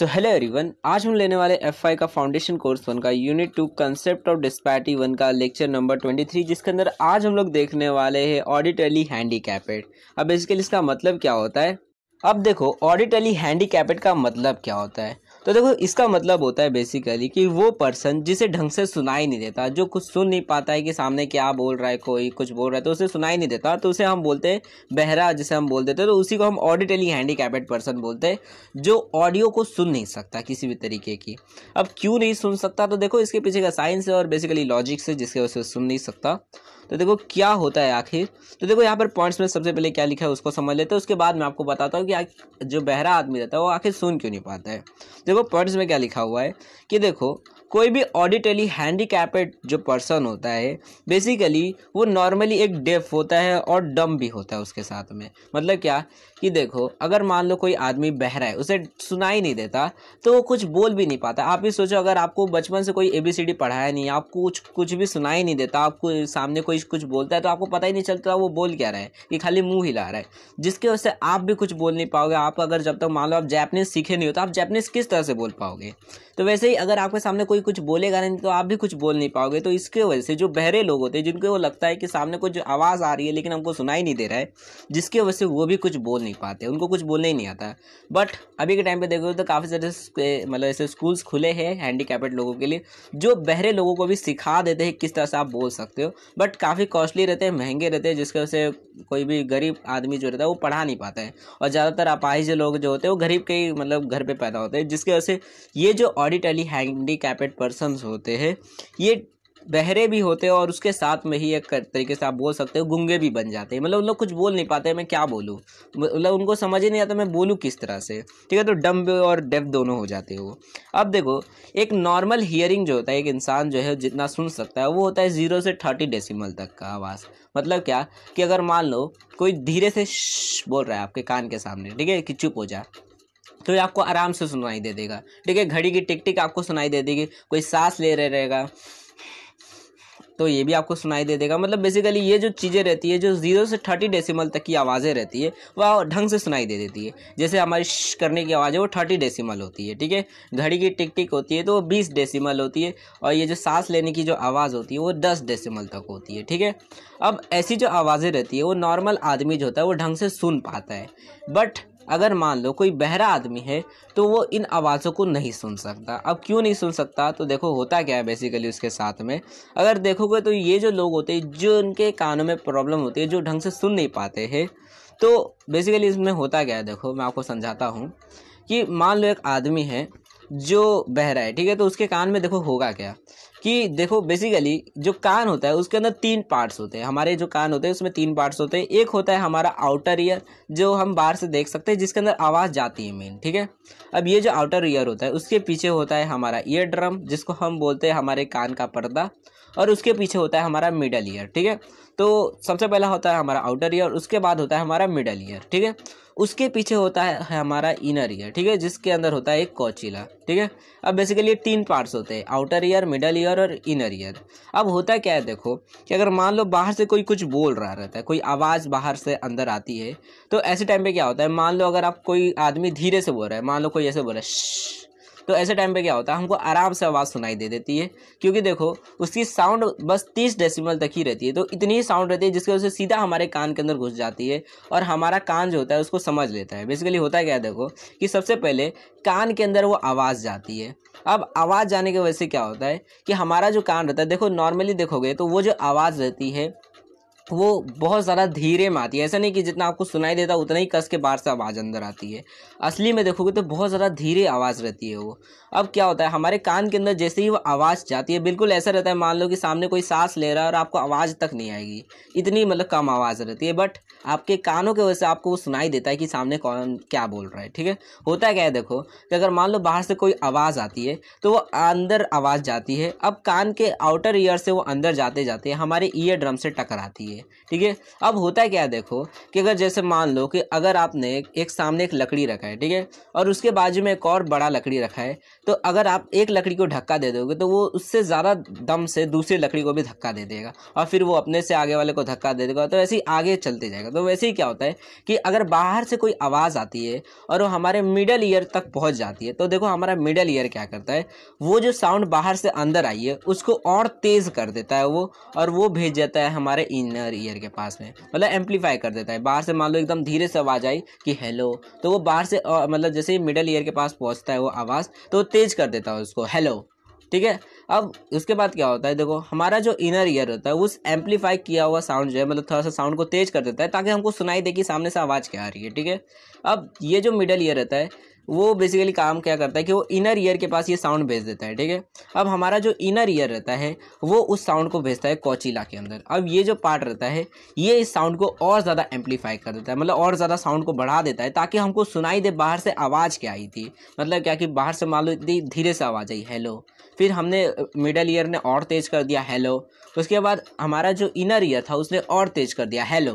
so hello everyone आज हम लेने वाले एफ का फाउंडेशन कोर्स वन का unit two concept of disability one का लेक्चर नंबर ट्वेंटी थ्री जिसके अंदर आज हम लोग देखने वाले हैं ऑडिटली कैपेड अब लिए इसका मतलब क्या होता है अब देखो ऑडिटली कैपेड का मतलब क्या होता है तो देखो इसका मतलब होता है बेसिकली कि वो पर्सन जिसे ढंग से सुनाई नहीं देता जो कुछ सुन नहीं पाता है कि सामने क्या बोल रहा है कोई कुछ बोल रहा है तो उसे सुनाई नहीं देता तो उसे हम बोलते हैं बहरा जिसे हम बोल देते हैं तो उसी को हम ऑडिटली कैपेड पर्सन बोलते हैं जो ऑडियो को सुन नहीं सकता किसी भी तरीके की अब क्यों नहीं सुन सकता तो देखो इसके पीछे का साइंस है और बेसिकली लॉजिक्स है जिसके से सुन नहीं सकता तो देखो क्या होता है आखिर तो देखो यहाँ पर पॉइंट्स में सबसे पहले क्या लिखा है उसको समझ लेते हैं उसके बाद मैं आपको बताता हूँ कि जो बहरा आदमी रहता है वो आखिर सुन क्यों नहीं पाता है देखो पॉइंट्स में क्या लिखा हुआ है कि देखो कोई भी ऑडिटली कैपेड जो पर्सन होता है बेसिकली वो नॉर्मली एक डेफ होता है और डम भी होता है उसके साथ में मतलब क्या कि देखो अगर मान लो कोई आदमी बह रहा है उसे सुनाई नहीं देता तो वो कुछ बोल भी नहीं पाता आप भी सोचो अगर आपको बचपन से कोई ए बी सी डी पढ़ाया नहीं आपको कुछ कुछ भी सुनाई नहीं देता आपको सामने कोई कुछ बोलता है तो आपको पता ही नहीं चलता वो बोल क्या रहा है कि खाली मुँह हिला रहा है जिसकी वजह से आप भी कुछ बोल नहीं पाओगे आप अगर जब तक मान लो आप जैपनीज सीखे नहीं हो तो आप जैपनीज किस तरह से बोल पाओगे तो वैसे ही अगर आपके सामने कोई कुछ बोलेगा नहीं तो आप भी कुछ बोल नहीं पाओगे तो इसके वजह से जो बहरे लोग होते हैं जिनको वो लगता है कि सामने कुछ आवाज़ आ रही है लेकिन हमको सुनाई नहीं दे रहा है जिसकी वजह से वो भी कुछ बोल नहीं पाते उनको कुछ बोलने ही नहीं आता बट अभी के टाइम पर देखोगे तो काफ़ी सारे मतलब ऐसे स्कूल्स खुले हैं कैपेड लोगों के लिए जो बहरे लोगों को भी सिखा देते हैं किस तरह से आप बोल सकते हो बट काफ़ी कॉस्टली रहते हैं महंगे रहते हैं जिसकी वजह से कोई भी गरीब आदमी जो रहता है वो पढ़ा नहीं पाता है और ज़्यादातर अपाहिज लोग जो होते हैं वो गरीब के मतलब घर पर पैदा होते हैं जिसकी वजह से ये जो ऑडिटली हैंडीकैपेड पर्सन होते हैं ये बहरे भी होते हैं और उसके साथ में ही एक तरीके से आप बोल सकते हो गुंगे भी बन जाते हैं मतलब उन लोग कुछ बोल नहीं पाते मैं क्या बोलूँ मतलब उनको समझ ही नहीं आता मैं बोलूँ किस तरह से ठीक है तो डम्ब और डेफ दोनों हो जाते हो अब देखो एक नॉर्मल हियरिंग जो होता है एक इंसान जो है जितना सुन सकता है वो होता है ज़ीरो से थर्टी डेसीमल तक का आवाज़ मतलब क्या कि अगर मान लो कोई धीरे से बोल रहा है आपके कान के सामने ठीक है कि चुप हो जा तो ये आपको आराम से सुनाई दे देगा ठीक है घड़ी की टिक टिक आपको सुनाई दे देगी कोई सांस ले रहे रहेगा तो ये भी आपको सुनाई दे देगा मतलब बेसिकली ये जो चीज़ें रहती है जो जीरो से थर्टी डेसिमल तक की आवाज़ें रहती है वह ढंग से सुनाई दे देती है जैसे हमारी श करने की आवाज़ है वो थर्टी डेसिमल होती है ठीक है घड़ी की टिक टिक होती है तो वो बीस डेसीमल होती है और ये जो सांस लेने की जो आवाज़ होती है वो दस डेसिमल तक होती है ठीक है अब ऐसी जो आवाज़ें रहती है वो नॉर्मल आदमी जो होता है वो ढंग से सुन पाता है बट अगर मान लो कोई बहरा आदमी है तो वो इन आवाज़ों को नहीं सुन सकता अब क्यों नहीं सुन सकता तो देखो होता क्या है बेसिकली उसके साथ में अगर देखोगे तो ये जो लोग होते हैं जो उनके कानों में प्रॉब्लम होती है जो ढंग से सुन नहीं पाते हैं तो बेसिकली इसमें होता क्या है देखो मैं आपको समझाता हूँ कि मान लो एक आदमी है जो बह रहा है ठीक है तो उसके कान में देखो होगा क्या कि देखो बेसिकली जो कान होता है उसके अंदर तीन पार्ट्स होते हैं हमारे जो कान होते हैं उसमें तीन पार्ट्स होते हैं एक होता है हमारा आउटर ईयर जो हम बाहर से देख सकते हैं जिसके अंदर आवाज़ जाती है मेन ठीक है अब ये जो आउटर ईयर होता है उसके पीछे होता है हमारा ईयर ड्रम जिसको हम बोलते हैं हमारे कान का पर्दा और उसके पीछे होता है हमारा मिडल ईयर ठीक है तो सबसे पहला होता है हमारा आउटर ईयर उसके बाद होता है हमारा मिडल ईयर ठीक है उसके पीछे होता है हमारा इनर ईयर ठीक है जिसके अंदर होता है एक कोचिला ठीक है अब बेसिकली तीन पार्ट्स होते हैं आउटर ईयर मिडल ईयर और इनर ईयर अब होता क्या है देखो कि अगर मान लो बाहर से कोई कुछ बोल रहा रहता है कोई आवाज़ बाहर से अंदर आती है तो ऐसे टाइम पे क्या होता है मान लो अगर आप कोई आदमी धीरे से बोल रहा है मान लो कोई ऐसे बोल रहा है तो ऐसे टाइम पे क्या होता है हमको आराम से आवाज़ सुनाई दे देती है क्योंकि देखो उसकी साउंड बस तीस डेसिमल तक ही रहती है तो इतनी ही साउंड रहती है जिसकी वजह से सीधा हमारे कान के अंदर घुस जाती है और हमारा कान जो होता है उसको समझ लेता है बेसिकली होता है क्या है देखो कि सबसे पहले कान के अंदर वो आवाज़ जाती है अब आवाज़ जाने की वजह से क्या होता है कि हमारा जो कान रहता है देखो नॉर्मली देखोगे तो वो जो आवाज़ रहती है तो वो बहुत ज़्यादा धीरे में आती है ऐसा नहीं कि जितना आपको सुनाई देता है उतना ही कस के बाहर से आवाज़ अंदर आती है असली में देखोगे तो बहुत ज़्यादा धीरे आवाज़ रहती है वो अब क्या होता है हमारे कान के अंदर जैसे ही वो आवाज़ जाती है बिल्कुल ऐसा रहता है मान लो कि सामने कोई सांस ले रहा है और आपको आवाज़ तक नहीं आएगी इतनी मतलब कम आवाज़ रहती है बट आपके कानों की वजह से आपको वो सुनाई देता है कि सामने कौन क्या बोल रहा है ठीक है होता है क्या है देखो कि अगर मान लो बाहर से कोई आवाज़ आती है तो वो अंदर आवाज़ जाती है अब कान के आउटर ईयर से वो अंदर जाते जाते हमारे ईयर ड्रम से टकराती है ठीक है अब होता है क्या है देखो कि अगर जैसे मान लो कि अगर आपने एक सामने एक लकड़ी रखा है ठीक है और उसके बाजू में एक और बड़ा लकड़ी रखा है तो अगर आप एक लकड़ी को धक्का दे दोगे तो वो उससे ज़्यादा दम से दूसरी लकड़ी को भी धक्का दे देगा और फिर वो अपने से आगे वाले को धक्का दे देगा तो ऐसे ही आगे चलते जाएगा जाएगा तो वैसे ही क्या होता है कि अगर बाहर से कोई आवाज़ आती है और वो हमारे मिडल ईयर तक पहुंच जाती है तो देखो हमारा मिडल ईयर क्या करता है वो जो साउंड बाहर से अंदर आई है उसको और तेज़ कर देता है वो और वो भेज देता है हमारे इनर ईयर के पास में मतलब एम्पलीफाई कर देता है बाहर से मान लो एकदम धीरे से आवाज़ आई कि हेलो तो वो बाहर से मतलब जैसे ही मिडल ईयर के पास पहुँचता है वो आवाज़ तो तेज़ कर देता है उसको हेलो ठीक है अब उसके बाद क्या होता है देखो हमारा जो इनर ईयर होता है उस एम्पलीफाई किया हुआ साउंड जो है मतलब थोड़ा सा साउंड को तेज कर देता है ताकि हमको सुनाई दे कि सामने से आवाज़ क्या आ रही है ठीक है अब ये जो मिडल ईयर रहता है वो बेसिकली काम क्या करता है कि वो इनर ईयर के पास ये साउंड भेज देता है ठीक है अब हमारा जो इनर ईयर रहता है वो उस साउंड को भेजता है कोचिला के अंदर अब ये जो पार्ट रहता है ये इस साउंड को और ज़्यादा एम्पलीफाई कर देता है मतलब और ज़्यादा साउंड को बढ़ा देता है ताकि हमको सुनाई दे बाहर से आवाज़ क्या आई थी मतलब क्या कि बाहर से मान लो इतनी धीरे से आवाज़ आई हेलो फिर हमने मिडल ईयर ने और तेज कर दिया हेलो उसके बाद हमारा जो इनर ईयर था उसने और तेज कर दिया हेलो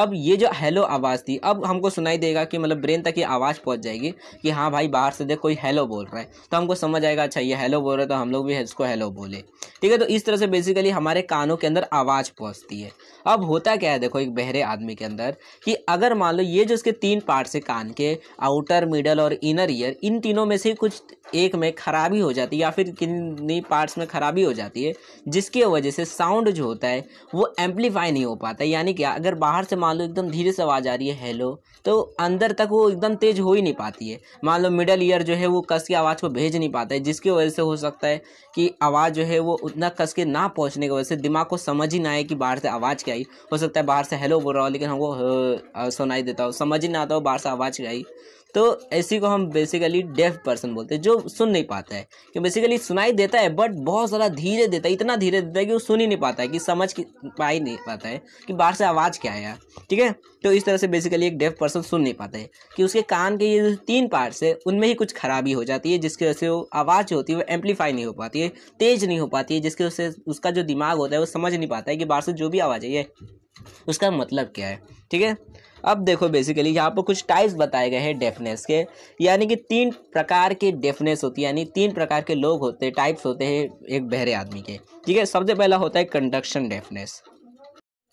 अब ये जो हेलो आवाज़ थी अब हमको सुनाई देगा कि मतलब ब्रेन तक ये आवाज़ पहुंच जाएगी कि हाँ भाई बाहर से देख कोई हेलो बोल रहा है तो हमको समझ आएगा अच्छा ये हेलो बोल रहा है तो हम लोग भी इसको हेलो बोले ठीक है तो इस तरह से बेसिकली हमारे कानों के अंदर आवाज़ पहुँचती है अब होता क्या है देखो एक बहरे आदमी के अंदर कि अगर मान लो ये जो उसके तीन पार्ट्स से कान के आउटर मिडल और इनर ईयर इन तीनों में से कुछ एक में खराबी हो जाती है या फिर किन पार्ट्स में खराबी हो जाती है जिसकी वजह से साउंड जो होता है वो एम्पलीफाई नहीं हो पाता यानी कि अगर बाहर से मान लो एकदम धीरे से आवाज़ आ रही है हेलो तो अंदर तक वो एकदम तेज़ हो ही नहीं पाती है मान लो मिडल ईयर जो है वो कस के आवाज़ को भेज नहीं पाता है जिसकी वजह से हो सकता है कि आवाज़ जो है वो उतना कस के ना पहुँचने की वजह से दिमाग को समझ ही ना आए कि बाहर से आवाज़ क्या आई हो सकता है बाहर से हेलो बोल रहा हो लेकिन हमको सुनाई देता हो समझ ही ना आता हो बाहर से आवाज़ क्या आई तो ऐसी को हम बेसिकली डेफ पर्सन बोलते हैं जो सुन नहीं पाता है कि बेसिकली सुनाई देता है बट बहुत सारा धीरे देता है इतना धीरे देता है कि वो सुन ही नहीं पाता है कि समझ पा ही नहीं पाता है कि बाहर से आवाज़ क्या आया ठीक है तो इस तरह से बेसिकली एक डेफ पर्सन सुन नहीं पाता है कि उसके कान के ये तीन पार्ट्स है उनमें ही कुछ खराबी हो जाती है जिसकी वजह से वो आवाज़ होती है वो एम्पलीफाई नहीं हो पाती है तेज़ नहीं हो पाती है जिसकी वजह से उसका जो दिमाग होता है वो समझ नहीं पाता है कि बाहर से जो भी आवाज़ आई है उसका मतलब क्या है ठीक है अब देखो बेसिकली यहाँ पर कुछ टाइप्स बताए गए हैं डेफनेस के यानी कि तीन प्रकार के डेफनेस होती है यानी तीन प्रकार के लोग होते हैं टाइप्स होते हैं एक बहरे आदमी के ठीक है सबसे पहला होता है कंडक्शन डेफनेस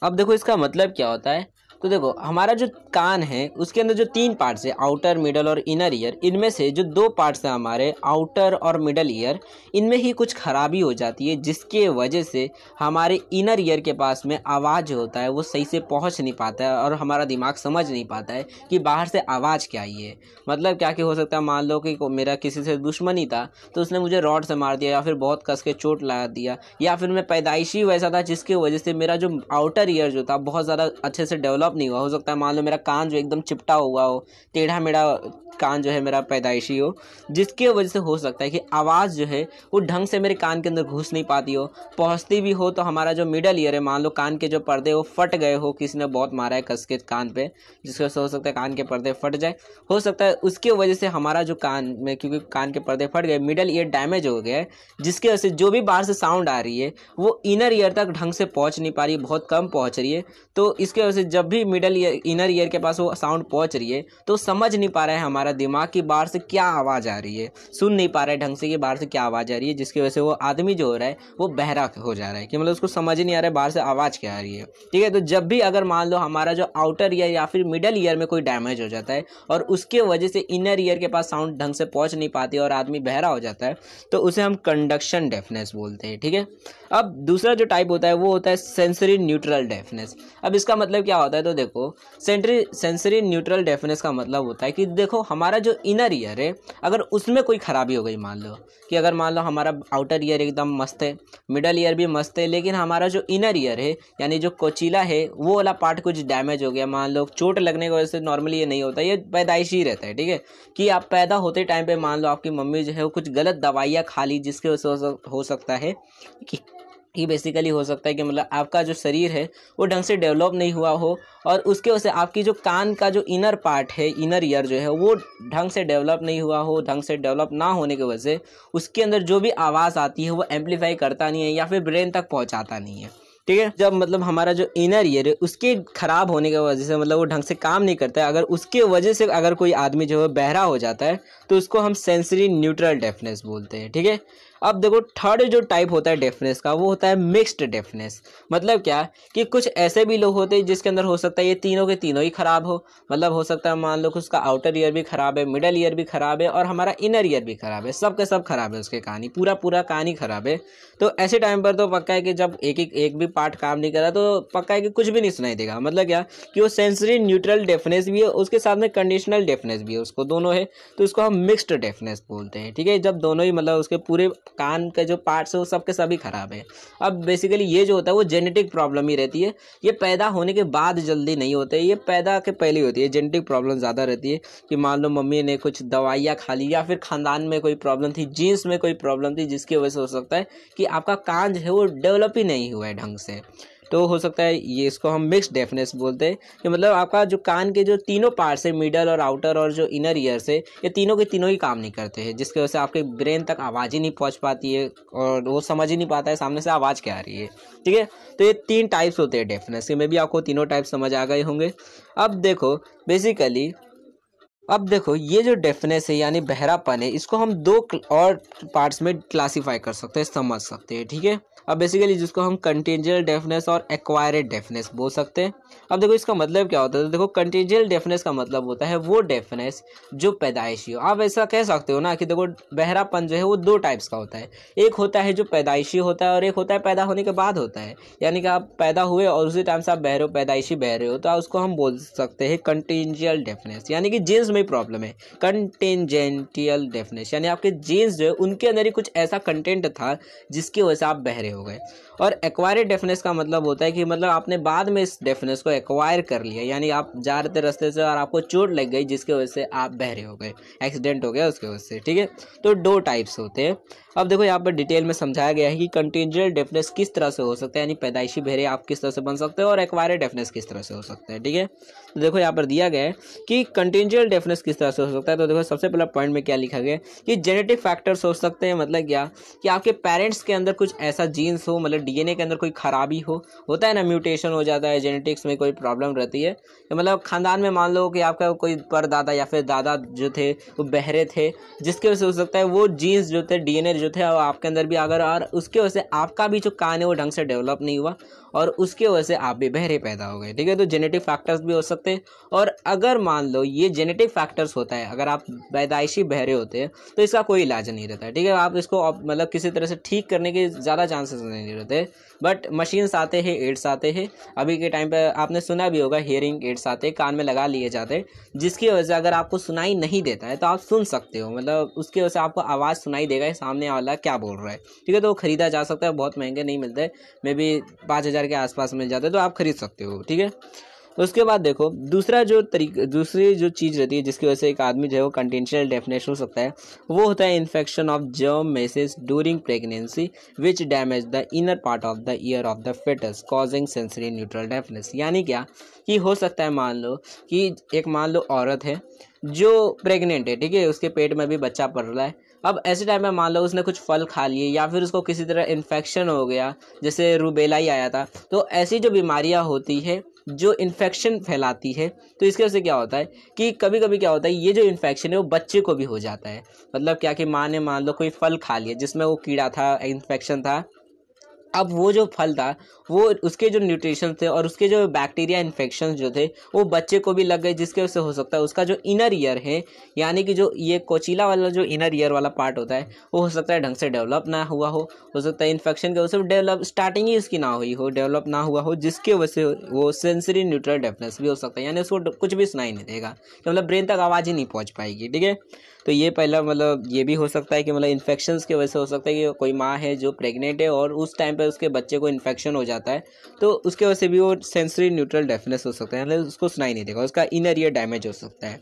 अब देखो इसका मतलब क्या होता है तो देखो हमारा जो कान है उसके अंदर जो तीन पार्ट्स है आउटर मिडल और इनर ईयर इनमें से जो दो पार्ट्स हैं हमारे आउटर और मिडल ईयर इनमें ही कुछ खराबी हो जाती है जिसके वजह से हमारे इनर ईयर के पास में आवाज़ जो होता है वो सही से पहुँच नहीं पाता है और हमारा दिमाग समझ नहीं पाता है कि बाहर से आवाज़ क्या आई है मतलब क्या कि हो सकता है मान लो कि मेरा किसी से दुश्मनी था तो उसने मुझे रॉड से मार दिया या फिर बहुत कस के चोट लगा दिया या फिर मैं पैदाइशी वैसा था जिसके वजह से मेरा जो आउटर ईयर जो था बहुत ज़्यादा अच्छे से डेवलप डेवलप नहीं हुआ हो सकता है मान लो मेरा कान जो एकदम चिपटा हुआ हो टेढ़ा मेढ़ा कान जो है मेरा पैदाइशी हो जिसकी वजह से हो सकता है कि आवाज़ जो है वो ढंग से मेरे कान के अंदर घुस नहीं पाती हो पहुँचती भी हो तो हमारा जो मिडल ईयर है मान लो कान के जो पर्दे वो फट गए हो किसी ने बहुत मारा है कस के कान पर जिसकी वजह से हो सकता है कान के पर्दे फट जाए हो सकता है उसकी वजह से हमारा जो कान में क्योंकि कान के पर्दे फट गए मिडल ईयर डैमेज हो गया है जिसकी वजह से जो भी बाहर से साउंड आ रही है वो इनर ईयर तक ढंग से पहुँच नहीं पा रही है बहुत कम पहुँच रही है तो इसके वजह से जब भी भी मिडल ईयर इनर ईयर के पास वो साउंड पहुंच रही है तो समझ नहीं पा रहा है हमारा दिमाग कि बाहर से क्या आवाज़ आ रही है सुन नहीं पा रहा है ढंग से कि बाहर से क्या आवाज़ आ रही है जिसकी वजह से वो आदमी जो हो रहा है वो बहरा हो जा रहा है कि मतलब उसको समझ नहीं आ रहा है बाहर से आवाज़ क्या आ रही है ठीक है तो जब भी अगर मान लो हमारा जो आउटर ईयर या फिर मिडल ईयर में कोई डैमेज हो जाता है और उसके वजह से इनर ईयर के पास साउंड ढंग से पहुँच नहीं पाती और आदमी बहरा हो जाता है तो उसे हम कंडक्शन डेफनेस बोलते हैं ठीक है अब दूसरा जो टाइप होता है वो होता है सेंसरी न्यूट्रल डेफनेस अब इसका मतलब क्या होता है तो तो देखो सेंट्री सेंसरी न्यूट्रल डेफिनेस का मतलब होता है कि देखो हमारा जो इनर ईयर है अगर उसमें कोई ख़राबी हो गई मान लो कि अगर मान लो हमारा आउटर ईयर एकदम मस्त है मिडल ईयर भी मस्त है लेकिन हमारा जो इनर ईयर है यानी जो कोचीला है वो वाला पार्ट कुछ डैमेज हो गया मान लो चोट लगने की वजह से नॉर्मली ये नहीं होता ये पैदाइश ही रहता है ठीक है कि आप पैदा होते टाइम पर मान लो आपकी मम्मी जो है वो कुछ गलत दवाइयाँ खा ली जिसके वजह से हो सकता है कि कि बेसिकली हो सकता है कि मतलब आपका जो शरीर है वो ढंग से डेवलप नहीं हुआ हो और उसके वजह से आपकी जो कान का जो इनर पार्ट है इनर ईयर जो है वो ढंग से डेवलप नहीं हुआ हो ढंग से डेवलप ना होने की वजह से उसके अंदर जो भी आवाज़ आती है वो एम्पलीफाई करता नहीं है या फिर ब्रेन तक पहुँचाता नहीं है ठीक है जब मतलब हमारा जो इनर ईयर है उसके ख़राब होने की वजह से मतलब वो ढंग से काम नहीं करता है अगर उसके वजह से अगर कोई आदमी जो है बहरा हो जाता है तो उसको हम सेंसरी न्यूट्रल डेफनेस बोलते हैं ठीक है अब देखो थर्ड जो टाइप होता है डेफनेस का वो होता है मिक्स्ड डेफनेस मतलब क्या कि कुछ ऐसे भी लोग होते हैं जिसके अंदर हो सकता है ये तीनों के तीनों ही ख़राब हो मतलब हो सकता है मान लो कि उसका आउटर ईयर भी ख़राब है मिडल ईयर भी ख़राब है और हमारा इनर ईयर भी ख़राब है सब के सब ख़राब है उसके कहानी पूरा पूरा कहानी ख़राब है तो ऐसे टाइम पर तो पक्का है कि जब एक एक एक भी पार्ट काम नहीं करा तो पक्का है कि कुछ भी नहीं सुनाई देगा मतलब क्या कि वो सेंसरी न्यूट्रल डेफनेस भी है उसके साथ में कंडीशनल डेफनेस भी है उसको दोनों है तो उसको हम मिक्सड डेफनेस बोलते हैं ठीक है जब दोनों ही मतलब उसके पूरे कान के जो पार्ट्स है वो सबके सभी ख़राब है अब बेसिकली ये जो होता है वो जेनेटिक प्रॉब्लम ही रहती है ये पैदा होने के बाद जल्दी नहीं होते ये पैदा के पहले होती है जेनेटिक प्रॉब्लम ज़्यादा रहती है कि मान लो मम्मी ने कुछ दवाइयाँ खा ली या फिर ख़ानदान में कोई प्रॉब्लम थी जीन्स में कोई प्रॉब्लम थी जिसकी वजह से हो सकता है कि आपका कान जो है वो डेवलप ही नहीं हुआ है ढंग से तो हो सकता है ये इसको हम मिक्स डेफनेस बोलते हैं कि मतलब आपका जो कान के जो तीनों पार्ट्स है मिडल और आउटर और जो इनर ईयर से ये तीनों के तीनों ही काम नहीं करते हैं जिसकी वजह से आपके ब्रेन तक आवाज़ ही नहीं पहुँच पाती है और वो समझ ही नहीं पाता है सामने से आवाज़ क्या आ रही है ठीक है तो ये तीन टाइप्स होते हैं डेफनेस के मे भी आपको तीनों टाइप समझ आ गए होंगे अब देखो बेसिकली अब देखो ये जो डेफनेस है यानी बहरापन है इसको हम दो और पार्ट्स में क्लासीफाई कर सकते हैं समझ सकते हैं ठीक है अब बेसिकली जिसको हम कंटेंजर डेफनेस और एक्वायरेड डेफनेस बोल सकते हैं अब देखो इसका मतलब क्या होता है तो देखो कंटेंजियल डेफनेस का मतलब होता है वो डेफनेस जो पैदाइशी हो आप ऐसा कह सकते हो ना कि देखो बहरापन जो है वो दो टाइप्स का होता है एक होता है जो पैदाइशी होता है और एक होता है पैदा होने के बाद होता है यानी कि आप पैदा हुए और उसी टाइम से आप बहरे हो पैदाइशी रहे हो तो उसको हम बोल सकते हैं कंटेंजियल डेफनेस यानी कि जीन्स में प्रॉब्लम है कंटेंजेंटियल डेफनेस यानी आपके जीन्स जो है उनके अंदर ही कुछ ऐसा कंटेंट था जिसकी वजह से आप बहरे हो गए और एक्वायर डेफनेस का मतलब होता है कि मतलब आपने बाद में इस डेफनेस उसको एक्वायर कर लिया यानी आप जा रहे थे रास्ते से और आपको चोट लग गई जिसकी वजह से आप बहरे हो गए एक्सीडेंट हो गया उसकी वजह से ठीक है तो दो टाइप्स होते हैं अब देखो यहाँ पर डिटेल में समझाया गया है कि कंटिजेंट डेफनेस किस तरह से हो सकता है यानी पैदाइशी बहरे आप किस तरह से बन सकते हैं और एक्वायर डेफनेस किस तरह से हो सकता है ठीक है तो देखो यहाँ पर दिया गया है कि कंटिन्यूअल डेफिनेस किस तरह से हो सकता है तो देखो सबसे पहला पॉइंट में क्या लिखा गया कि जेनेटिक फैक्टर्स हो सकते हैं मतलब क्या कि आपके पेरेंट्स के अंदर कुछ ऐसा जीन्स हो मतलब डीएनए के अंदर कोई खराबी हो होता है ना म्यूटेशन हो जाता है जेनेटिक्स में कोई प्रॉब्लम रहती है तो मतलब खानदान में मान लो कि आपका कोई परदादा या फिर दादा जो थे वो बहरे थे जिसके वजह से हो सकता है वो जीन्स जो थे डी जो थे आपके अंदर भी अगर और उसके वजह से आपका भी जो कान है वो ढंग से डेवलप नहीं हुआ और उसके वजह से आप भी बहरे पैदा हो गए ठीक है तो जेनेटिक फैक्टर्स भी हो सकते हैं और अगर मान लो ये जेनेटिक फैक्टर्स होता है अगर आप पैदाइशी बहरे होते हैं तो इसका कोई इलाज नहीं रहता है ठीक है आप इसको मतलब किसी तरह से ठीक करने के ज़्यादा चांसेस नहीं रहते बट मशीन्स आते हैं एड्स आते हैं अभी के टाइम पर आपने सुना भी होगा हियरिंग एड्स आते हैं कान में लगा लिए जाते हैं जिसकी वजह से अगर आपको सुनाई नहीं देता है तो आप सुन सकते हो मतलब उसकी वजह से आपको आवाज़ सुनाई देगा सामने वाला क्या बोल रहा है ठीक है तो ख़रीदा जा सकता है बहुत महंगे नहीं मिलते मे बी पाँच हज़ार के आसपास मिल जाते तो आप ख़रीद सकते हो ठीक है उसके बाद देखो दूसरा जो तरीका दूसरी जो चीज़ रहती है जिसकी वजह से एक आदमी जो है वो कंटेंशनल डेफिनेशन हो सकता है वो होता है infection of German measles during pregnancy which damage the inner part of the ear of the foetus causing sensory neutral deafness यानी क्या कि हो सकता है मान लो कि एक मान लो औरत है जो प्रेग्नेंट है ठीक है उसके पेट में भी बच्चा पड़ रहा है अब ऐसे टाइम में मान लो उसने कुछ फल खा लिए या फिर उसको किसी तरह इन्फेक्शन हो गया जैसे रूबेला ही आया था तो ऐसी जो बीमारियाँ होती है जो इन्फेक्शन फैलाती है तो इसके वजह से क्या होता है कि कभी कभी क्या होता है ये जो इन्फेक्शन है वो बच्चे को भी हो जाता है मतलब क्या कि माँ ने मान लो कोई फल खा लिया जिसमें वो कीड़ा था इन्फेक्शन था अब वो जो फल था वो उसके जो न्यूट्रिशन थे और उसके जो बैक्टीरिया इन्फेक्शन जो थे वो बच्चे को भी लग गए जिसके वजह से हो सकता है उसका जो इनर ईयर है यानी कि जो ये कोचिला वाला जो इनर ईयर वाला पार्ट होता है वो हो सकता है ढंग से डेवलप ना हुआ हो हो सकता है इन्फेक्शन की वजह से डेवलप स्टार्टिंग ही उसकी ना हुई हो डेवलप ना हुआ हो जिसके वजह से वो सेंसरी न्यूट्रल डेफनेस भी हो सकता है यानी उसको कुछ भी सुनाई नहीं देगा मतलब ब्रेन तक आवाज़ ही नहीं पहुँच पाएगी ठीक है तो ये पहला मतलब ये भी हो सकता है कि मतलब इन्फेक्शन की वजह से हो सकता है कि कोई माँ है जो प्रेग्नेंट है और उस टाइम पर उसके बच्चे को इन्फेक्शन हो जाता है तो उसके वजह से भी वो सेंसरी न्यूट्रल डेफनेस हो सकता है मतलब उसको सुनाई नहीं देगा उसका इनर ईयर डैमेज हो सकता है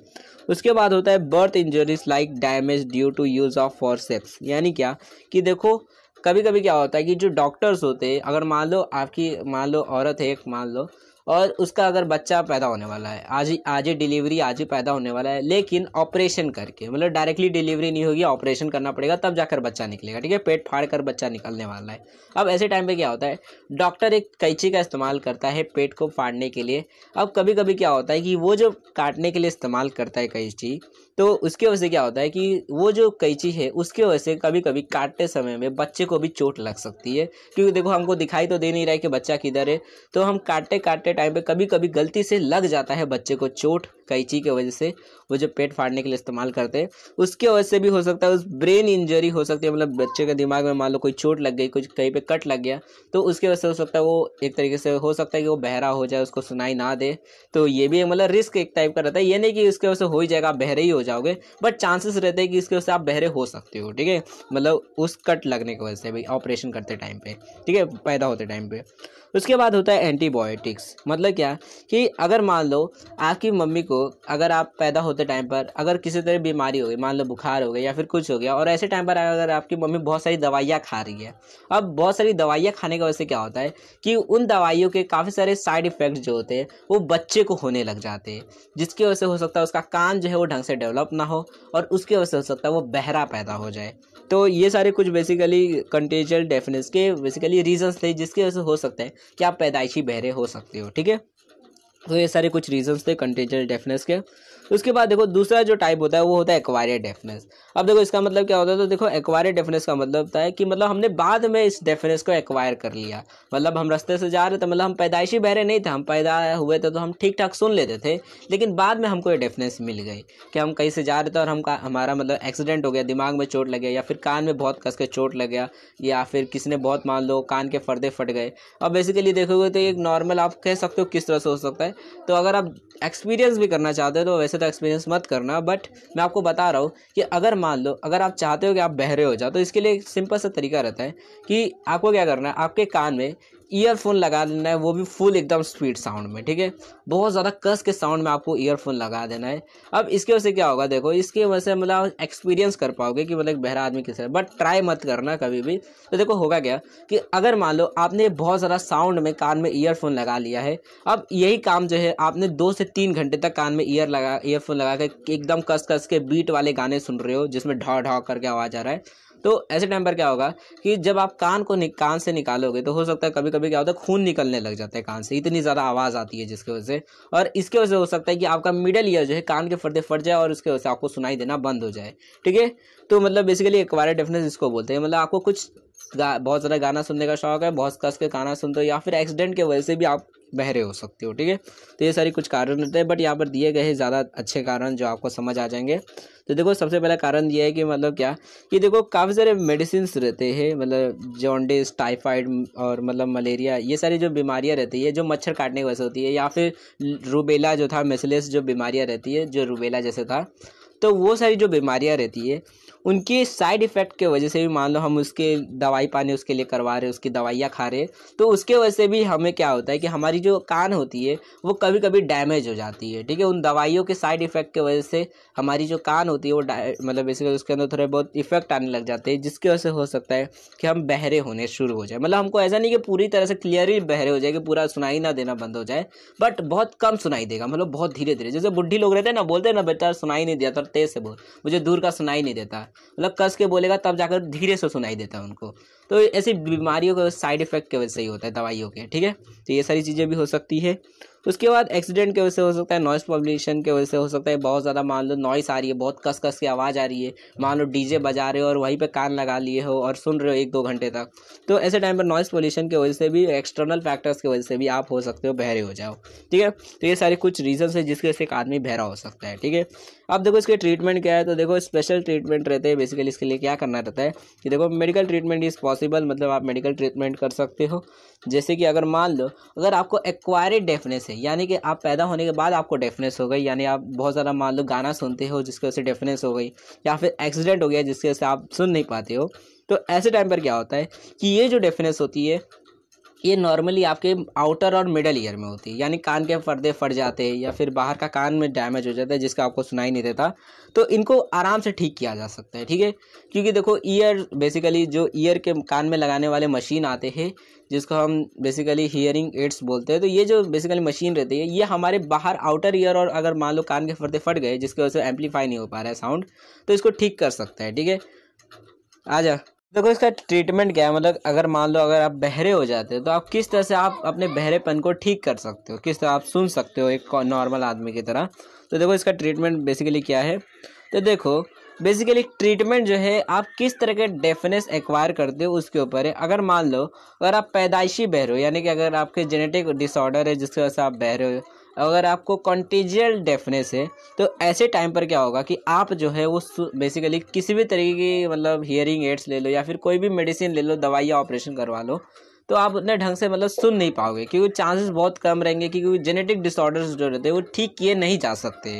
उसके बाद होता है birth injuries like damage due to use of forceps यानी क्या कि देखो कभी कभी क्या होता है कि जो डॉक्टर्स होते हैं अगर मान लो आपकी मान लो औरत है एक मान लो और उसका अगर बच्चा पैदा होने वाला है आज ही आज ही डिलीवरी आज ही पैदा होने वाला है लेकिन ऑपरेशन करके मतलब डायरेक्टली डिलीवरी नहीं होगी ऑपरेशन करना पड़ेगा तब जाकर बच्चा निकलेगा ठीक है पेट फाड़ कर बच्चा निकलने वाला है अब ऐसे टाइम पर क्या होता है डॉक्टर एक कैची का इस्तेमाल करता है पेट को फाड़ने के लिए अब कभी कभी क्या होता है कि वो जो काटने के लिए इस्तेमाल करता है कैंची तो उसकी वजह से क्या होता है कि वो जो कैंची है उसके वजह से कभी कभी काटते समय में बच्चे को भी चोट लग सकती है क्योंकि देखो हमको दिखाई तो दे नहीं रहा है कि बच्चा किधर है तो हम काटते काटते टाइम पे कभी कभी गलती से लग जाता है बच्चे को चोट कैची के वजह से वो जो पेट फाड़ने के लिए इस्तेमाल करते हैं उसके वजह से भी हो सकता है उस ब्रेन इंजरी हो सकती है मतलब बच्चे के दिमाग में मान लो कोई चोट लग गई कुछ कहीं पे कट लग गया तो उसके वजह से हो सकता है वो एक तरीके से हो सकता है कि वो बहरा हो जाए उसको सुनाई ना दे तो ये भी मतलब रिस्क एक टाइप का रहता है ये नहीं कि उसके वजह से हो ही जाएगा आप बहरे ही हो जाओगे बट चांसेस रहते हैं कि इसकी वजह से आप बहरे हो सकते हो ठीक है मतलब उस कट लगने की वजह से भाई ऑपरेशन करते टाइम पे ठीक है पैदा होते टाइम पे उसके बाद होता है एंटीबायोटिक्स मतलब क्या कि अगर मान लो आपकी मम्मी को अगर आप पैदा होते टाइम पर अगर किसी तरह बीमारी हो गई मान लो बुखार हो गया या फिर कुछ हो गया और ऐसे टाइम पर अगर आपकी मम्मी बहुत सारी दवाइयाँ खा रही है अब बहुत सारी दवाइयाँ खाने की वजह से क्या होता है कि उन दवाइयों के काफ़ी सारे साइड इफ़ेक्ट जो होते हैं वो बच्चे को होने लग जाते हैं जिसकी वजह से हो सकता है उसका कान जो है वो ढंग से डेवलप ना हो और उसकी वजह से हो सकता है वो बहरा पैदा हो जाए तो ये सारे कुछ बेसिकली कंटेजल डेफिनेस के बेसिकली रीजंस थे जिसकी वजह से हो सकता है कि आप पैदाइशी बहरे हो सकते हो ठीक है तो ये सारे कुछ रीजंस थे कंटेंजेंट डेफिनेस के उसके बाद देखो दूसरा जो टाइप होता है वो होता है एक्वायर डेफिनेस अब देखो इसका मतलब क्या होता है तो देखो एक्वायर डेफिनेस का मतलब होता है कि मतलब हमने बाद में इस डेफिनेस को एक्वायर कर लिया मतलब हम रास्ते से जा रहे थे मतलब हम पैदाइशी बहरे नहीं थे हम पैदा हुए थे तो हम ठीक ठाक सुन लेते थे लेकिन बाद में हमको ये डेफिनेस मिल गई कि हम कहीं से जा रहे थे और हम हमारा मतलब एक्सीडेंट हो गया दिमाग में चोट लग गया या फिर कान में बहुत कस के चोट लग गया या फिर किसी ने बहुत मान लो कान के पर्दे फट गए अब बेसिकली देखोगे तो एक नॉर्मल आप कह सकते हो किस तरह से हो सकता है तो अगर आप एक्सपीरियंस भी करना चाहते हो तो वैसे तो एक्सपीरियंस मत करना बट मैं आपको बता रहा हूँ कि अगर मान लो अगर आप चाहते हो कि आप बहरे हो जाओ तो इसके लिए एक सिंपल सा तरीका रहता है कि आपको क्या करना है आपके कान में ईयरफोन लगा लेना है वो भी फुल एकदम स्पीड साउंड में ठीक है बहुत ज़्यादा कस के साउंड में आपको ईयरफोन लगा देना है अब इसकी वजह से क्या होगा देखो इसकी वजह से मतलब एक्सपीरियंस कर पाओगे कि मतलब बहरा आदमी किस है बट ट्राई मत करना कभी भी तो देखो होगा क्या कि अगर मान लो आपने बहुत ज़्यादा साउंड में कान में ईयरफोन लगा लिया है अब यही काम जो है आपने दो से तीन घंटे तक कान में ईयर लगा ईयरफोन लगा के एकदम कस कस के बीट वाले गाने सुन रहे हो जिसमें ढा ढा करके आवाज़ आ रहा है तो ऐसे टाइम पर क्या होगा कि जब आप कान को कान से निकालोगे तो हो सकता है कभी कभी क्या होता है खून निकलने लग जाता है कान से इतनी ज़्यादा आवाज़ आती है जिसकी वजह से और इसके वजह से हो सकता है कि आपका मिडल ईयर जो है कान के फर्दे फट जाए और उसकी वजह से आपको सुनाई देना बंद हो जाए ठीक है तो मतलब बेसिकली एक्वायर डेफनेस इसको बोलते हैं मतलब आपको कुछ बहुत ज़्यादा गाना सुनने का शौक है बहुत कस के गाना सुनते हो या फिर एक्सीडेंट की वजह से भी आप बहरे हो सकते हो ठीक है तो ये सारी कुछ कारण रहते हैं बट यहाँ पर दिए गए ज़्यादा अच्छे कारण जो आपको समझ आ जाएंगे तो देखो सबसे पहला कारण ये है कि मतलब क्या कि देखो काफ़ी सारे मेडिसिन रहते हैं मतलब जॉन्डिस टाइफाइड और मतलब मलेरिया ये सारी जो बीमारियाँ रहती है जो मच्छर काटने की वजह से होती है या फिर रूबेला जो था मेसलेस जो बीमारियाँ रहती है जो रूबेला जैसे था तो वो सारी जो बीमारियाँ रहती है उनके साइड इफ़ेक्ट के वजह से भी मान लो हम उसके दवाई पानी उसके लिए करवा रहे उसकी दवाइयाँ खा रहे तो उसके वजह से भी हमें क्या होता है कि हमारी जो कान होती है वो कभी कभी डैमेज हो जाती है ठीक है उन दवाइयों के साइड इफ़ेक्ट की वजह से हमारी जो कान होती है वो मतलब बेसिकली उसके अंदर थोड़े बहुत इफ़ेक्ट आने लग जाते हैं जिसकी वजह से हो सकता है कि हम बहरे होने शुरू हो जाए मतलब हमको ऐसा नहीं कि पूरी तरह से क्लियरली बहरे हो जाए कि पूरा सुनाई ना देना बंद हो जाए बट बहुत कम सुनाई देगा मतलब बहुत धीरे धीरे जैसे बुढ़ी लोग रहते हैं ना बोलते हैं ना बेटा सुनाई नहीं दिया था तो तेज़ से बोल मुझे दूर का सुनाई नहीं देता मतलब कस के बोलेगा तब जाकर धीरे से सुनाई देता है उनको तो ऐसी बीमारियों का साइड इफेक्ट की वजह से ही होता है दवाइयों के ठीक है तो ये सारी चीज़ें भी हो सकती है तो उसके बाद एक्सीडेंट की वजह से हो सकता है नॉइस पॉल्यूशन की वजह से हो सकता है बहुत ज़्यादा मान लो नॉइस आ रही है बहुत कस कस की आवाज़ आ रही है मान लो डीजे बजा रहे हो और वहीं पे कान लगा लिए हो और सुन रहे हो एक दो घंटे तक तो ऐसे टाइम पर नॉइस पॉल्यूशन की वजह से भी एक्सटर्नल फैक्टर्स की वजह से भी आप हो सकते हो बहरे हो जाओ ठीक है तो ये सारे कुछ रीजन है जिसके वजह से एक आदमी बहरा हो सकता है ठीक है अब देखो इसके ट्रीटमेंट क्या है तो देखो स्पेशल ट्रीटमेंट रहते हैं बेसिकली इसके लिए क्या करना रहता है कि देखो मेडिकल ट्रीटमेंट इज पॉसिबल मतलब आप मेडिकल ट्रीटमेंट कर सकते हो जैसे कि अगर मान लो अगर आपको एक्वायरी डेफनेस है यानी कि आप पैदा होने के बाद आपको डेफनेस हो गई यानी आप बहुत ज़्यादा मान लो गाना सुनते हो जिसकी वजह से डेफनेस हो गई या फिर एक्सीडेंट हो गया जिसकी वजह से आप सुन नहीं पाते हो तो ऐसे टाइम पर क्या होता है कि ये जो डेफनेस होती है ये नॉर्मली आपके आउटर और मिडल ईयर में होती है यानी कान के पर्दे फट जाते हैं या फिर बाहर का कान में डैमेज हो जाता है जिसका आपको सुनाई नहीं देता तो इनको आराम से ठीक किया जा सकता है ठीक है क्योंकि देखो ईयर बेसिकली जो ईयर के कान में लगाने वाले मशीन आते हैं जिसको हम बेसिकली हियरिंग एड्स बोलते हैं तो ये जो बेसिकली मशीन रहती है ये हमारे बाहर आउटर ईयर और अगर मान लो कान के पर्दे फट गए जिसकी वजह से एम्पलीफाई नहीं हो पा रहा है साउंड तो इसको ठीक कर सकता है ठीक है आ जा देखो इसका ट्रीटमेंट क्या है मतलब अगर मान लो अगर आप बहरे हो जाते हो तो आप किस तरह से आप अपने बहरेपन को ठीक कर सकते हो किस तरह आप सुन सकते हो एक नॉर्मल आदमी की तरह तो देखो इसका ट्रीटमेंट बेसिकली क्या है तो देखो बेसिकली ट्रीटमेंट जो है आप किस तरह के डेफनेस एक्वायर करते हो उसके ऊपर है अगर मान लो अगर आप पैदाइशी बहरे हो यानी कि अगर आपके जेनेटिक डिसऑर्डर है जिसकी वजह से आप बहरे हो अगर आपको कॉन्टीजियल डेफनेस है तो ऐसे टाइम पर क्या होगा कि आप जो है वो बेसिकली किसी भी तरीके की मतलब हियरिंग एड्स ले लो या फिर कोई भी मेडिसिन ले लो दवाई या ऑपरेशन करवा लो तो आप उतने ढंग से मतलब सुन नहीं पाओगे क्योंकि चांसेस बहुत कम रहेंगे क्योंकि जेनेटिक डिसऑर्डर्स जो रहते हैं वो ठीक किए नहीं जा सकते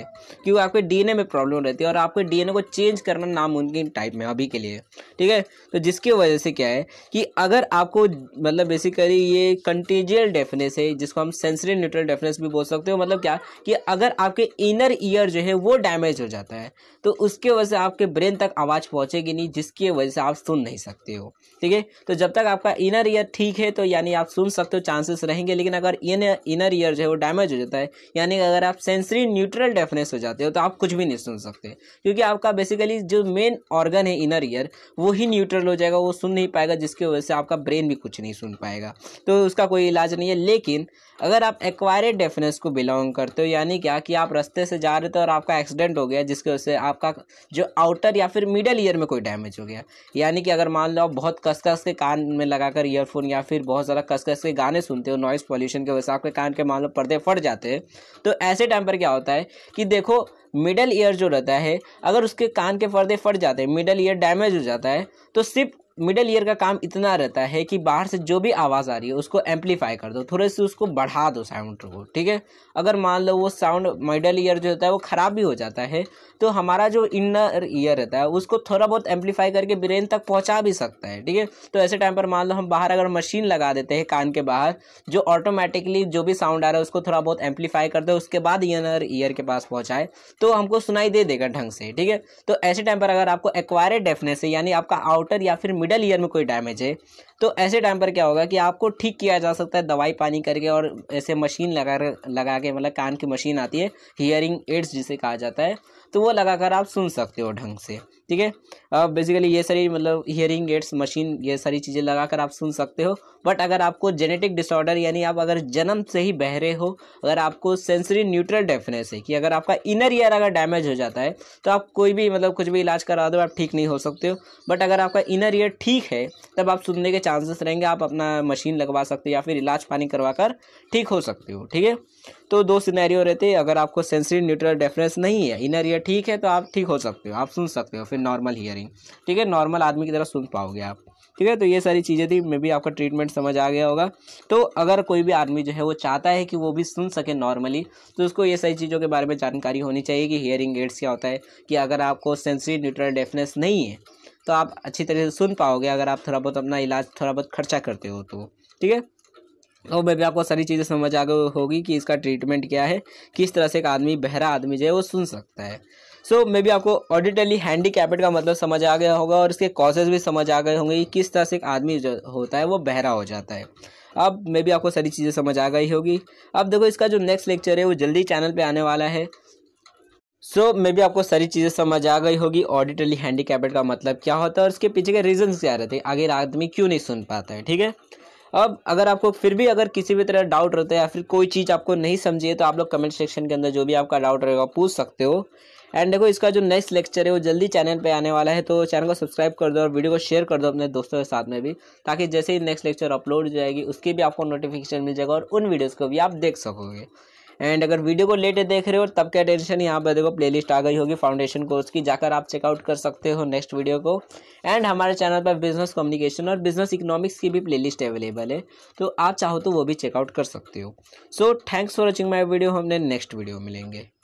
क्योंकि आपके डीएनए में प्रॉब्लम रहती है और आपके डीएनए को चेंज करना नामुमकिन टाइप में अभी के लिए ठीक है तो जिसकी वजह से क्या है कि अगर आपको मतलब बेसिकली ये कंटीजियल डेफनेस है जिसको हम सेंसरी न्यूट्रल डेफनेस भी बोल सकते हो मतलब क्या कि अगर आपके इनर ईयर जो है वो डैमेज हो जाता है तो उसके वजह से आपके ब्रेन तक आवाज़ पहुँचेगी नहीं जिसकी वजह से आप सुन नहीं सकते हो ठीक है तो जब तक आपका इनर ईयर ठीक ठीक है तो यानी आप सुन सकते हो चांसेस रहेंगे लेकिन अगर इन इनर ईयर जो है वो डैमेज हो जाता है यानी अगर आप सेंसरी न्यूट्रल डेफनेस हो जाते हो तो आप कुछ भी नहीं सुन सकते क्योंकि आपका बेसिकली जो मेन ऑर्गन है इनर ईयर वो ही न्यूट्रल हो जाएगा वो सुन नहीं पाएगा जिसकी वजह से आपका ब्रेन भी कुछ नहीं सुन पाएगा तो उसका कोई इलाज नहीं है लेकिन अगर आप एक्वायर्ड डेफनेस को बिलोंग करते हो यानी क्या कि आप रस्ते से जा रहे थे और आपका एक्सीडेंट हो गया जिसकी वजह से आपका जो आउटर या फिर मिडल ईयर में कोई डैमेज हो गया यानी कि अगर मान लो आप बहुत कस कस के कान में लगाकर ईयरफोन या फिर बहुत ज़्यादा कस कस के गाने सुनते हो नॉइस पॉल्यूशन की वजह से आपके कान के मान लो पर्दे फट जाते हैं तो ऐसे टाइम पर क्या होता है कि देखो मिडल ईयर जो रहता है अगर उसके कान के पर्दे फट जाते हैं मिडल ईयर डैमेज हो जाता है तो सिर्फ मिडल ईयर का काम इतना रहता है कि बाहर से जो भी आवाज़ आ रही है उसको एम्पलीफाई कर दो थोड़े से उसको बढ़ा दो साउंड को ठीक है अगर मान लो वो साउंड मिडल ईयर जो होता है वो ख़राब भी हो जाता है तो हमारा जो इनर ईयर रहता है उसको थोड़ा बहुत एम्पलीफाई करके ब्रेन तक पहुँचा भी सकता है ठीक है तो ऐसे टाइम पर मान लो हम बाहर अगर मशीन लगा देते हैं कान के बाहर जो ऑटोमेटिकली जो भी साउंड आ रहा है उसको थोड़ा बहुत एम्पलीफाई कर दो उसके बाद इनर ईयर के पास पहुँचाए तो हमको सुनाई दे देगा ढंग से ठीक है तो ऐसे टाइम पर अगर आपको एक्वायर डेफनेस है यानी आपका आउटर या फिर मिडल ईयर में कोई डैमेज है तो ऐसे टाइम पर क्या होगा कि आपको ठीक किया जा सकता है दवाई पानी करके और ऐसे मशीन लगा लगा के मतलब कान की मशीन आती है हियरिंग एड्स जिसे कहा जाता है तो वो लगाकर आप सुन सकते हो ढंग से ठीक है अब बेसिकली ये सारी मतलब हियरिंग एड्स मशीन ये सारी चीज़ें लगाकर आप सुन सकते हो बट अगर आपको जेनेटिक डिसऑर्डर यानी आप अगर जन्म से ही बहरे हो अगर आपको सेंसरी न्यूट्रल डेफिनेस है कि अगर आपका इनर ईयर अगर डैमेज हो जाता है तो आप कोई भी मतलब कुछ भी इलाज करा दो आप ठीक नहीं हो सकते हो बट अगर आपका इनर ईयर ठीक है तब आप सुनने के चांसेस रहेंगे आप अपना मशीन लगवा सकते हो या फिर इलाज पानी करवा कर ठीक हो सकते हो ठीक है तो दो सिनेरियो रहते हैं अगर आपको सेंसरी न्यूट्रल डेफरेंस नहीं है इनर ईयर ठीक है तो आप ठीक हो सकते हो आप सुन सकते हो फिर नॉर्मल हियरिंग ठीक है नॉर्मल आदमी की तरह सुन पाओगे आप ठीक है तो ये सारी चीज़ें थी मे भी आपका ट्रीटमेंट समझ आ गया होगा तो अगर कोई भी आदमी जो है वो चाहता है कि वो भी सुन सके नॉर्मली तो उसको ये सारी चीज़ों के बारे में जानकारी होनी चाहिए कि हियरिंग एड्स क्या होता है कि अगर आपको सेंसरी न्यूट्रल डेफनेस नहीं है तो आप अच्छी तरह से सुन पाओगे अगर आप थोड़ा बहुत अपना इलाज थोड़ा बहुत खर्चा करते हो तो ठीक है और मैं भी आपको सारी चीज़ें समझ आ गई होगी कि इसका ट्रीटमेंट क्या है किस तरह से एक आदमी बहरा आदमी जो है वो सुन सकता है सो मे भी आपको ऑडिटली हैंडी कैपेड का मतलब समझ आ गया होगा और इसके कॉजेज भी समझ आ गए होंगे कि किस तरह से एक आदमी जो होता है वो बहरा हो जाता है अब मे भी आपको सारी चीज़ें समझ आ गई होगी अब देखो इसका जो नेक्स्ट लेक्चर है वो जल्दी चैनल पर आने वाला है सो so, मे भी आपको सारी चीज़ें समझ आ गई होगी ऑडिटली हैंडी कैपेड का मतलब क्या होता है और इसके पीछे के रीजन क्या रहते हैं आगे आदमी क्यों नहीं सुन पाता है ठीक है अब अगर आपको फिर भी अगर किसी भी तरह डाउट रहता है या फिर कोई चीज़ आपको नहीं समझिए तो आप लोग कमेंट सेक्शन के अंदर जो भी आपका डाउट रहेगा पूछ सकते हो एंड देखो इसका जो नेक्स्ट लेक्चर है वो जल्दी चैनल पे आने वाला है तो चैनल को सब्सक्राइब कर दो और वीडियो को शेयर कर दो अपने दोस्तों के साथ में भी ताकि जैसे ही नेक्स्ट लेक्चर अपलोड हो जाएगी उसकी भी आपको नोटिफिकेशन मिल जाएगा और उन वीडियोज़ को भी आप देख सकोगे एंड अगर वीडियो को लेट देख रहे हो तब क्या टेंशन यहाँ पर देखो प्ले आ गई होगी फाउंडेशन कोर्स की जाकर आप चेकआउट कर सकते हो नेक्स्ट वीडियो को एंड हमारे चैनल पर बिजनेस कम्युनिकेशन और बिजनेस इकोनॉमिक्स की भी प्ले अवेलेबल है तो आप चाहो तो वो भी चेकआउट कर सकते हो so thanks for watching my video हमने नेक्स्ट वीडियो मिलेंगे